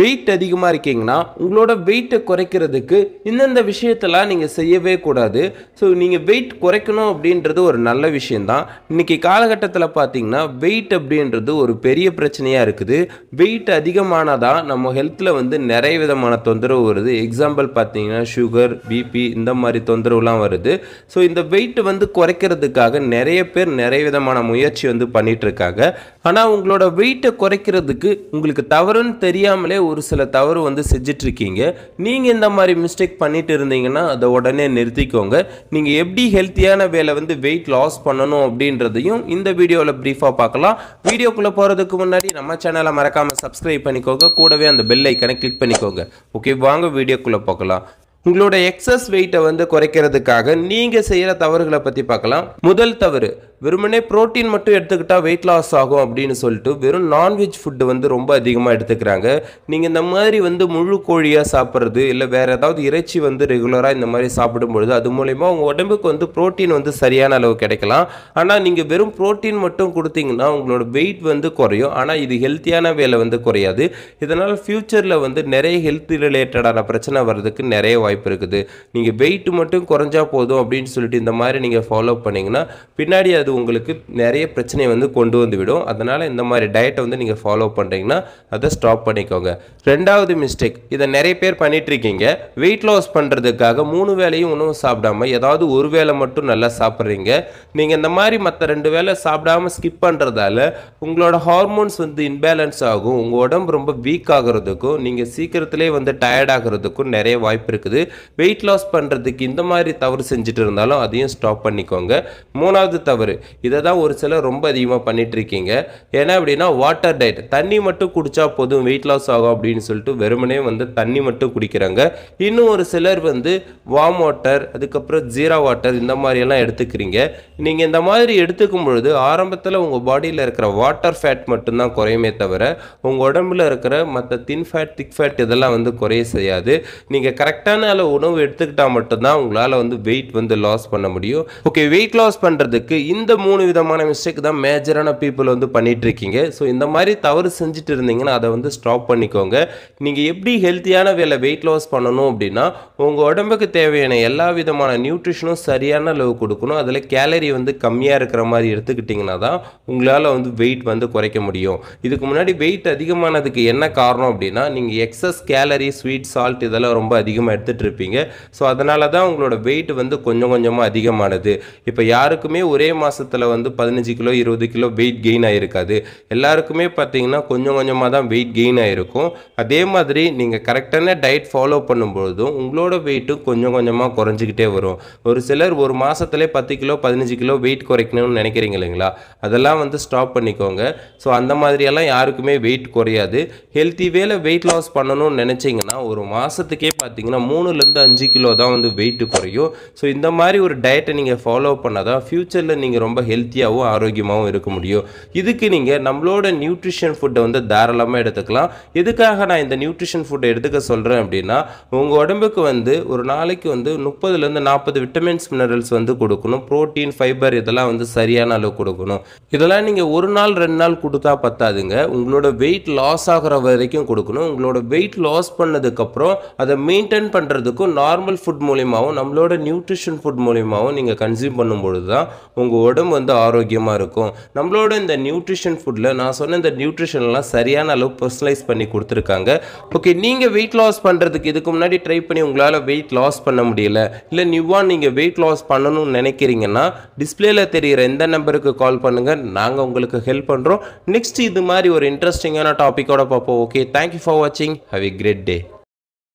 wait அதிகமாக இருக்கீங்கன்னா உங்களோட வெயிட்டை குறைக்கிறதுக்கு இந்தந்த விஷயத்தெல்லாம் நீங்கள் செய்யவே கூடாது ஸோ நீங்கள் வெயிட் குறைக்கணும் அப்படின்றது ஒரு நல்ல விஷயந்தான் இன்றைக்கி காலகட்டத்தில் பார்த்தீங்கன்னா வெயிட் அப்படின்றது ஒரு பெரிய பிரச்சனையாக இருக்குது வெயிட் அதிகமானதான் நம்ம ஹெல்த்தில் வந்து நிறைய விதமான தொந்தரவு வருது எக்ஸாம்பிள் பார்த்தீங்கன்னா சுகர் பிபி இந்த மாதிரி தொந்தரவுலாம் வருது ஸோ இந்த வெயிட் வந்து குறைக்கிறதுக்காக நிறைய பேர் நிறைய விதமான முயற்சி வந்து பண்ணிகிட்ருக்காங்க ஆனால் உங்களோட வெயிட்டை குறைக்கிறதுக்கு உங்களுக்கு தவறுன்னு தெரியாமலே ஒரு சில தவறு வந்து செஞ்சிட்ருக்கீங்க நீங்கள் இந்த மாதிரி மிஸ்டேக் பண்ணிட்டு இருந்தீங்கன்னா அதை உடனே நிறுத்திக்கோங்க நீங்கள் எப்படி ஹெல்த்தியான வேலை வந்து வெயிட் லாஸ் பண்ணணும் அப்படின்றதையும் இந்த வீடியோவில் ப்ரீஃபாக பார்க்கலாம் வீடியோக்குள்ளே போகிறதுக்கு முன்னாடி நம்ம சேனலை மறக்காமல் சப்ஸ்கிரைப் பண்ணிக்கோங்க கூடவே அந்த பெல் ஐக்கனை கிளிக் பண்ணிக்கோங்க ஓகே வாங்க வீடியோக்குள்ளே பார்க்கலாம் உங்களோட எக்ஸஸ் வெயிட்டை வந்து குறைக்கிறதுக்காக நீங்கள் செய்கிற தவறுகளை பற்றி பார்க்கலாம் முதல் தவறு வெறுமனே ப்ரோட்டீன் மட்டும் எடுத்துக்கிட்டால் வெயிட் லாஸ் ஆகும் அப்படின்னு சொல்லிட்டு வெறும் நான்வெஜ் ஃபுட்டு வந்து ரொம்ப அதிகமாக எடுத்துக்கிறாங்க நீங்கள் இந்த மாதிரி வந்து முழு கோழியாக சாப்பிட்றது இல்லை வேறு ஏதாவது இறைச்சி வந்து ரெகுலராக இந்த மாதிரி சாப்பிடும்பொழுது அது மூலிமா உங்கள் உடம்புக்கு வந்து ப்ரோட்டீன் வந்து சரியான அளவு கிடைக்கலாம் ஆனால் நீங்கள் வெறும் ப்ரோட்டீன் மட்டும் கொடுத்தீங்கன்னா உங்களோட வெயிட் வந்து குறையும் ஆனால் இது ஹெல்த்தியான வேலை வந்து குறையாது இதனால் ஃப்யூச்சரில் வந்து நிறைய ஹெல்த் ரிலேட்டடான பிரச்சனை வர்றதுக்கு நிறைய வாய்ப்பு இருக்குது நீங்கள் வெயிட் மட்டும் குறைஞ்சா போதும் அப்படின்னு சொல்லிட்டு இந்த மாதிரி நீங்கள் ஃபாலோ பண்ணிங்கன்னா பின்னாடி அது உங்களுக்கு நிறைய பிரச்சனையை வந்து கொண்டு வந்துவிடும் அதனால் இந்த மாதிரி டயட்டை வந்து நீங்கள் ஃபாலோ பண்ணுறீங்கன்னா அதை ஸ்டாப் பண்ணிக்கோங்க ரெண்டாவது மிஸ்டேக் இதை நிறைய பேர் பண்ணிகிட்ருக்கீங்க வெயிட் லாஸ் பண்ணுறதுக்காக மூணு வேலையும் உணவு சாப்பிடாம ஏதாவது ஒரு வேலை மட்டும் நல்லா சாப்பிட்றீங்க நீங்கள் இந்த மாதிரி மற்ற ரெண்டு வேலை சாப்பிடாம ஸ்கிப் பண்ணுறதால உங்களோட ஹார்மோன்ஸ் வந்து இன்பேலன்ஸ் ஆகும் உங்கள் உடம்பு ரொம்ப வீக் ஆகிறதுக்கும் நீங்கள் சீக்கிரத்திலே வந்து டயர்ட் ஆகிறதுக்கும் நிறைய வாய்ப்பு இருக்குது வெயிட் லாஸ் பண்ணுறதுக்கு இந்த மாதிரி தவறு செஞ்சுட்டு இருந்தாலும் அதையும் ஸ்டாப் பண்ணிக்கோங்க மூணாவது தவறு இதை தான் ஒரு சிலர் ரொம்ப அதிகமாக பண்ணிகிட்ருக்கீங்க ஏன்னா அப்படின்னா வாட்டர் டயட் தண்ணி மட்டும் குடித்தா போதும் வெயிட் லாஸ் ஆகும் அப்படின்னு சொல்லிட்டு வெறுமனே வந்து தண்ணி மட்டும் குடிக்கிறாங்க இன்னும் ஒரு சிலர் வந்து வார்ம் வாட்டர் அதுக்கப்புறம் ஜீரா வாட்டர் இந்த மாதிரியெல்லாம் எடுத்துக்கிறீங்க நீங்கள் இந்த மாதிரி எடுத்துக்கும் பொழுது ஆரம்பத்தில் உங்கள் பாடியில் இருக்கிற வாட்டர் ஃபேட் மட்டும்தான் குறையுமே தவிர உங்கள் உடம்புல இருக்கிற மற்ற தின் ஃபேட் திக் ஃபேட் இதெல்லாம் வந்து குறைய செய்யாது நீங்கள் கரெக்டான அளவு உணவு எடுத்துக்கிட்டால் மட்டும்தான் உங்களால் வந்து வெயிட் வந்து லாஸ் பண்ண முடியும் ஓகே வெயிட் லாஸ் பண்ணுறதுக்கு இந்த இந்த மூணு விதமான மிஸ்டேக் தான் மேஜரான பீப்புள் வந்து பண்ணிகிட்ருக்கீங்க ஸோ இந்த மாதிரி தவறு செஞ்சுட்டு இருந்தீங்கன்னா அதை வந்து ஸ்டாப் பண்ணிக்கோங்க நீங்கள் எப்படி ஹெல்த்தியான வேலை வெயிட் லாஸ் பண்ணணும் அப்படின்னா உங்கள் உடம்புக்கு தேவையான எல்லா விதமான நியூட்ரிஷனும் சரியான அளவு கொடுக்கணும் அதில் கேலரி வந்து கம்மியாக இருக்கிற மாதிரி எடுத்துக்கிட்டிங்கன்னா தான் உங்களால் வந்து வெயிட் வந்து குறைக்க முடியும் இதுக்கு முன்னாடி வெயிட் அதிகமானதுக்கு என்ன காரணம் அப்படின்னா நீங்கள் எக்ஸஸ் கேலரி ஸ்வீட் சால்ட் இதெல்லாம் ரொம்ப அதிகமாக எடுத்துகிட்டு இருப்பீங்க ஸோ அதனால தான் உங்களோட வெயிட் வந்து கொஞ்சம் கொஞ்சமாக அதிகமானது இப்போ யாருக்குமே ஒரே மாதம் மாதத்தில் வந்து பதினஞ்சு கிலோ இருபது கிலோ வெயிட் கெயின் ஆகிருக்காது எல்லாருக்குமே பார்த்தீங்கன்னா கொஞ்சம் கொஞ்சமாக தான் வெயிட் கெயின் ஆகிருக்கும் அதே மாதிரி நீங்கள் கரெக்டான டயட் ஃபாலோ பண்ணும்பொழுதும் உங்களோட வெயிட்டும் கொஞ்சம் கொஞ்சமாக குறைஞ்சிக்கிட்டே வரும் ஒரு சிலர் ஒரு மாதத்துலேயே பத்து கிலோ பதினஞ்சு கிலோ வெயிட் குறைக்கணும்னு நினைக்கிறீங்க இல்லைங்களா அதெல்லாம் வந்து ஸ்டாப் பண்ணிக்கோங்க ஸோ அந்த மாதிரியெல்லாம் யாருக்குமே வெயிட் குறையாது ஹெல்த்தி வேலை வெயிட் லாஸ் பண்ணணும்னு நினச்சிங்கன்னா ஒரு மாதத்துக்கே பார்த்தீங்கன்னா மூணுலேருந்து அஞ்சு கிலோ தான் வந்து வெயிட் குறையும் ஸோ இந்த மாதிரி ஒரு டயட்டை நீங்கள் ஃபாலோ பண்ணால் தான் ஃப்யூச்சரில் நீங்கள் ரொம்ப ஹெல்த்தியாகவும் ஆரோக்கியமாகவும் இருக்க முடியும் இதுக்கு நீங்கள் நம்மளோட நியூட்ரிஷன் ஃபுட்டை வந்து தாராளமாக எடுத்துக்கலாம் எதுக்காக நான் இந்த நியூட்ரிஷன் ஃபுட்டை எடுத்துக்க சொல்கிறேன் அப்படின்னா உங்கள் உடம்புக்கு வந்து ஒரு நாளைக்கு வந்து முப்பதுலேருந்து நாற்பது விட்டமின்ஸ் மினரல்ஸ் வந்து கொடுக்கணும் ப்ரோட்டீன் ஃபைபர் இதெல்லாம் வந்து சரியான அளவு கொடுக்கணும் இதெல்லாம் நீங்கள் ஒரு நாள் ரெண்டு நாள் கொடுத்தா பத்தாதுங்க உங்களோட வெயிட் லாஸ் ஆகிற வரைக்கும் கொடுக்கணும் உங்களோட வெயிட் லாஸ் பண்ணதுக்கப்புறம் அதை மெயின்டைன் பண்ணுறதுக்கும் நார்மல் ஃபுட் மூலியமாகவும் நம்மளோட நியூட்ரிஷன் ஃபுட் மூலியமாகவும் நீங்கள் கன்சியூம் பண்ணும்பொழுது தான் உங்கள் உடம்பு வந்து ஆரோக்கியமாக இருக்கும் நம்மளோட இந்த நியூட்ரிஷன் ஃபுட்டில் நான் சொன்ன இந்த நியூட்ரிஷன்லாம் சரியான அளவு பர்சனலைஸ் பண்ணி கொடுத்துருக்காங்க ஓகே நீங்கள் வெயிட் லாஸ் பண்ணுறதுக்கு இதுக்கு முன்னாடி ட்ரை பண்ணி உங்களால் வெயிட் லாஸ் பண்ண முடியல இல்லை நியூவாக நீங்கள் வெயிட் லாஸ் பண்ணணும்னு நினைக்கிறீங்கன்னா டிஸ்பிளேல தெரிகிற எந்த நம்பருக்கு கால் பண்ணுங்கள் நாங்கள் உங்களுக்கு ஹெல்ப் பண்ணுறோம் நெக்ஸ்ட் இது மாதிரி ஒரு இன்ட்ரெஸ்டிங்கான டாப்பிக்கோட பார்ப்போம் ஓகே தேங்க்யூ ஃபார் வாட்சிங் ஹவ் எ கிரேட் டே